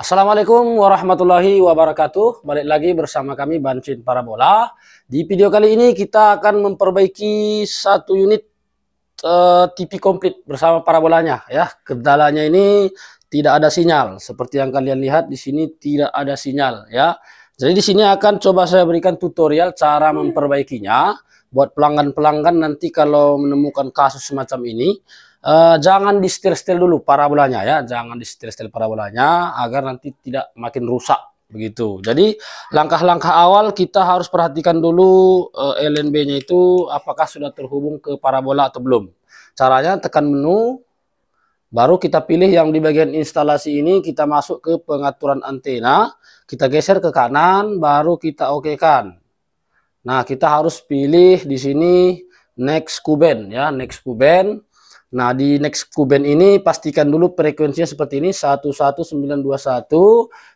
Assalamualaikum warahmatullahi wabarakatuh. Balik lagi bersama kami Bancin Parabola. Di video kali ini kita akan memperbaiki satu unit uh, eh, TV komplit bersama parabolanya ya. Kendalanya ini tidak ada sinyal. Seperti yang kalian lihat di sini tidak ada sinyal ya. Jadi di sini akan coba saya berikan tutorial cara hmm. memperbaikinya buat pelanggan-pelanggan nanti kalau menemukan kasus semacam ini uh, jangan di setir-setir dulu parabolanya ya, jangan di setir-setir parabolanya agar nanti tidak makin rusak begitu. Jadi langkah-langkah awal kita harus perhatikan dulu uh, eh, LNB-nya itu apakah sudah terhubung ke parabola atau belum. Caranya tekan menu Baru kita pilih yang di bagian instalasi ini, kita masuk ke pengaturan antena, kita geser ke kanan, baru kita oke kan. Nah, kita harus pilih di sini next kuben ya, next kuben. Nah, di next kuben ini pastikan dulu frekuensinya seperti ini 11921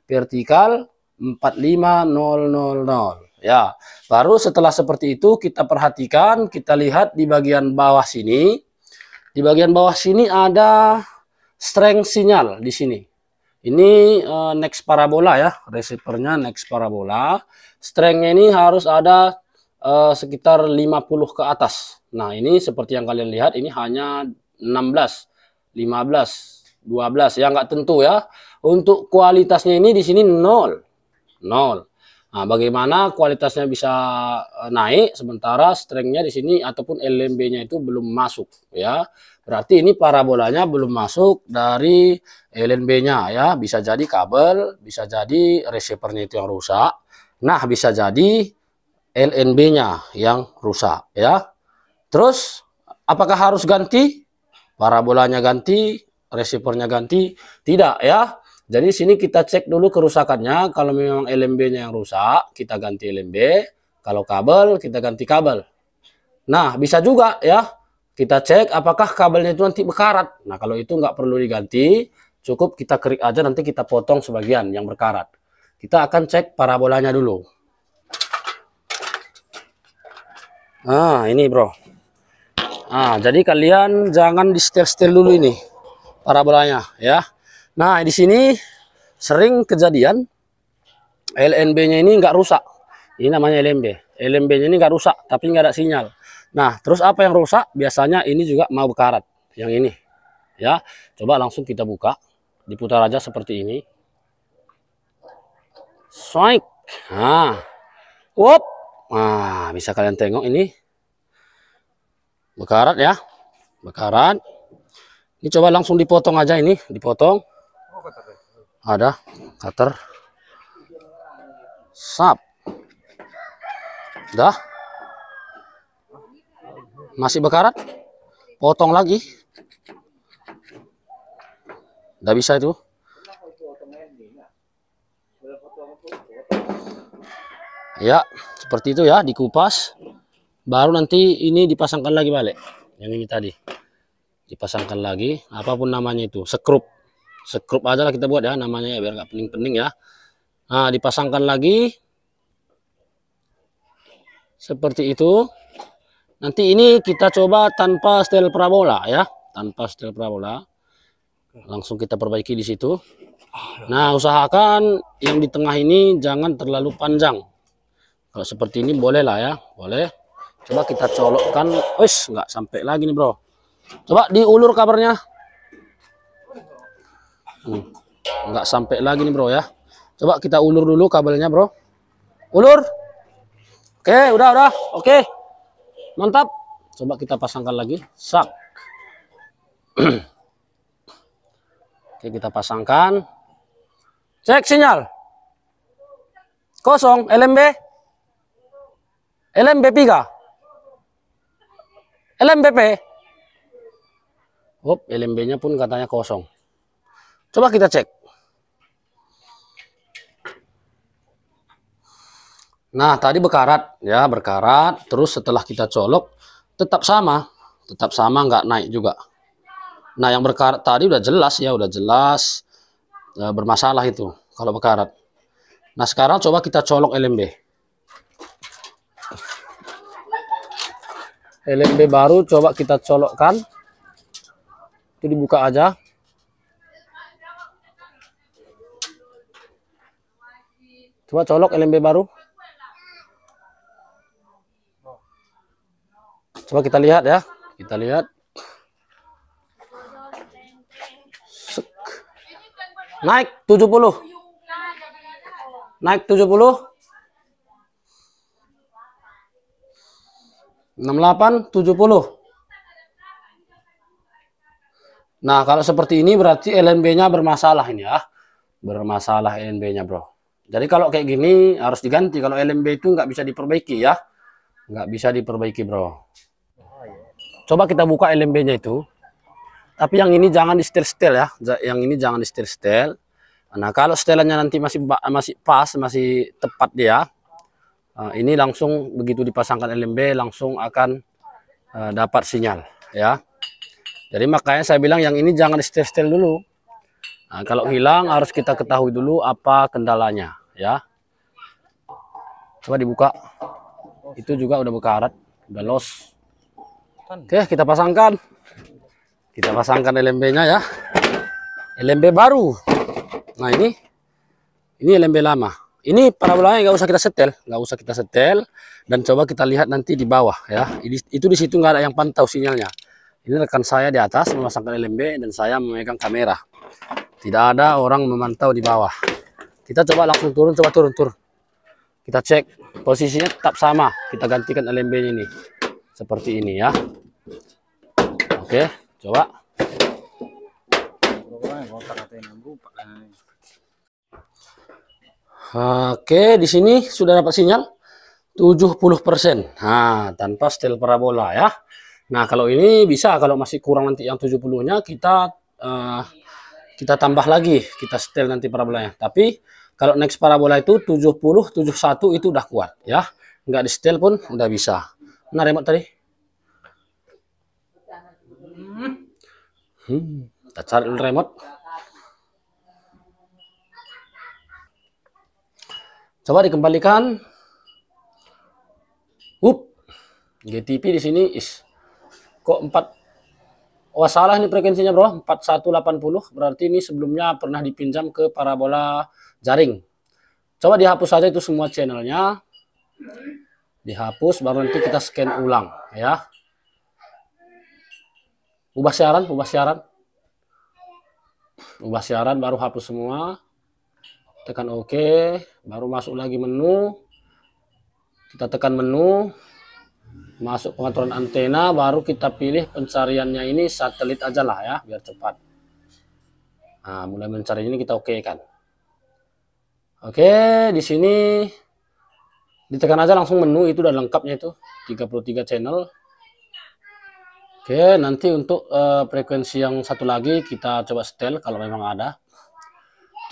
vertikal 45000. Ya. Baru setelah seperti itu kita perhatikan, kita lihat di bagian bawah sini. Di bagian bawah sini ada strength sinyal di sini. Ini uh, next parabola ya, receivernya next parabola. Strength ini harus ada uh, sekitar 50 ke atas. Nah, ini seperti yang kalian lihat ini hanya 16, 15, 12 ya nggak tentu ya. Untuk kualitasnya ini di sini 0. 0. Nah, bagaimana kualitasnya bisa eh, naik sementara strengthnya di sini ataupun LMB-nya itu belum masuk ya. Berarti ini parabolanya belum masuk dari LNB-nya ya. Bisa jadi kabel, bisa jadi receiver-nya itu yang rusak. Nah, bisa jadi LNB-nya yang rusak ya. Terus apakah harus ganti? Parabolanya ganti, receivernya ganti, tidak ya. Jadi sini kita cek dulu kerusakannya. Kalau memang LMB-nya yang rusak, kita ganti LMB. Kalau kabel, kita ganti kabel. Nah, bisa juga ya. Kita cek apakah kabelnya itu nanti berkarat. Nah, kalau itu nggak perlu diganti, cukup kita kerik aja nanti kita potong sebagian yang berkarat. Kita akan cek parabolanya dulu. Nah, ini bro. Nah, jadi kalian jangan di setir-setir dulu ini parabolanya ya. Nah, di sini sering kejadian LNB-nya ini nggak rusak. Ini namanya LNB. LNB-nya ini nggak rusak, tapi nggak ada sinyal. Nah, terus apa yang rusak? Biasanya ini juga mau berkarat, yang ini. Ya, coba langsung kita buka. Diputar aja seperti ini. Soik. Nah. Wop. Nah, bisa kalian tengok ini Bekarat ya. Bekarat. Ini coba langsung dipotong aja ini, dipotong. Ada cutter. Sap. Dah. Masih bekarat? Potong lagi. Gak bisa itu. Ya, seperti itu ya, dikupas baru nanti ini dipasangkan lagi balik yang ini tadi dipasangkan lagi apapun namanya itu sekrup sekrup aja lah kita buat ya namanya ya biar nggak pening-pening ya nah dipasangkan lagi seperti itu nanti ini kita coba tanpa stel parabola ya tanpa stel parabola langsung kita perbaiki di situ nah usahakan yang di tengah ini jangan terlalu panjang kalau seperti ini boleh lah ya boleh coba kita colokkan wis nggak sampai lagi nih bro coba diulur kabarnya hmm. nggak sampai lagi nih bro ya coba kita ulur dulu kabelnya bro ulur oke udah udah oke mantap coba kita pasangkan lagi sak oke kita pasangkan cek sinyal kosong LMB LMB 3 LMBP. Hop, LMB-nya pun katanya kosong. Coba kita cek. Nah, tadi berkarat ya, berkarat. Terus setelah kita colok, tetap sama, tetap sama, nggak naik juga. Nah, yang berkarat tadi udah jelas ya, udah jelas e, bermasalah itu kalau berkarat. Nah, sekarang coba kita colok LMB. LMB baru coba kita colokkan itu dibuka aja coba colok LMB baru coba kita lihat ya kita lihat Sek. naik 70 naik 70 68 70. Nah, kalau seperti ini berarti LNB-nya bermasalah ini ya. Bermasalah LNB-nya, Bro. Jadi kalau kayak gini harus diganti. Kalau LNB itu nggak bisa diperbaiki ya. Nggak bisa diperbaiki, Bro. Coba kita buka LNB-nya itu. Tapi yang ini jangan di setel-setel ya. Yang ini jangan di setel-setel. Nah, kalau setelannya nanti masih masih pas, masih tepat dia, Ah, ini langsung begitu dipasangkan LMB langsung akan uh, dapat sinyal ya jadi makanya saya bilang yang ini jangan di setel dulu nah, kalau hilang harus kita ketahui dulu apa kendalanya ya coba dibuka itu juga udah berkarat udah los oke kita pasangkan kita pasangkan LMB nya ya LMB baru nah ini ini LMB lama ini parabolanya nggak usah kita setel nggak usah kita setel dan coba kita lihat nanti di bawah ya itu di situ nggak ada yang pantau sinyalnya ini rekan saya di atas memasangkan LMB dan saya memegang kamera tidak ada orang memantau di bawah kita coba langsung turun coba turun turun kita cek posisinya tetap sama kita gantikan LMB ini seperti ini ya oke coba Oke, di sini sudah dapat sinyal 70%. Nah, tanpa stel parabola ya. Nah, kalau ini bisa kalau masih kurang nanti yang 70-nya kita uh, kita tambah lagi, kita stel nanti parabolanya. Tapi kalau next parabola itu 70 71 itu udah kuat ya. Enggak di stel pun udah bisa. Nah, remote ya, tadi. Hmm. Kita cari remote. Coba dikembalikan. Up. GTP di sini is kok 4 Oh salah nih frekuensinya bro 4180 berarti ini sebelumnya pernah dipinjam ke parabola jaring coba dihapus saja itu semua channelnya dihapus baru nanti kita scan ulang ya ubah siaran ubah siaran ubah siaran baru hapus semua tekan OK baru masuk lagi menu kita tekan menu masuk pengaturan antena baru kita pilih pencariannya ini satelit aja lah ya biar cepat nah mulai mencari ini kita oke kan oke di sini ditekan aja langsung menu itu udah lengkapnya itu 33 channel oke nanti untuk uh, frekuensi yang satu lagi kita coba setel kalau memang ada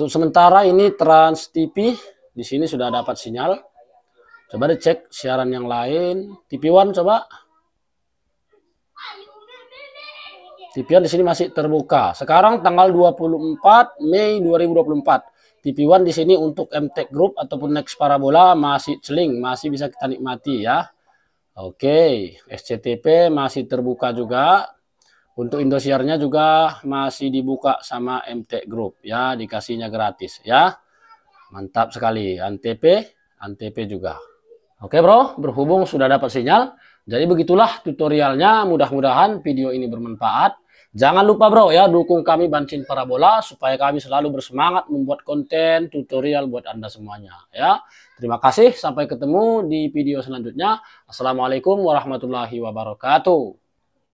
untuk sementara ini Trans TV di sini sudah dapat sinyal. Coba dicek siaran yang lain. TV One coba. TV One di sini masih terbuka. Sekarang tanggal 24 Mei 2024. TV One di sini untuk MTech Group ataupun Next Parabola masih celing, masih bisa kita nikmati ya. Oke, SCTP masih terbuka juga. Untuk Indosiarnya juga masih dibuka sama MT Group ya, dikasihnya gratis ya. Mantap sekali Antp, Antp juga. Oke bro, berhubung sudah dapat sinyal, jadi begitulah tutorialnya. Mudah-mudahan video ini bermanfaat. Jangan lupa bro ya, dukung kami Bancin Parabola supaya kami selalu bersemangat membuat konten tutorial buat Anda semuanya ya. Terima kasih, sampai ketemu di video selanjutnya. Assalamualaikum warahmatullahi wabarakatuh.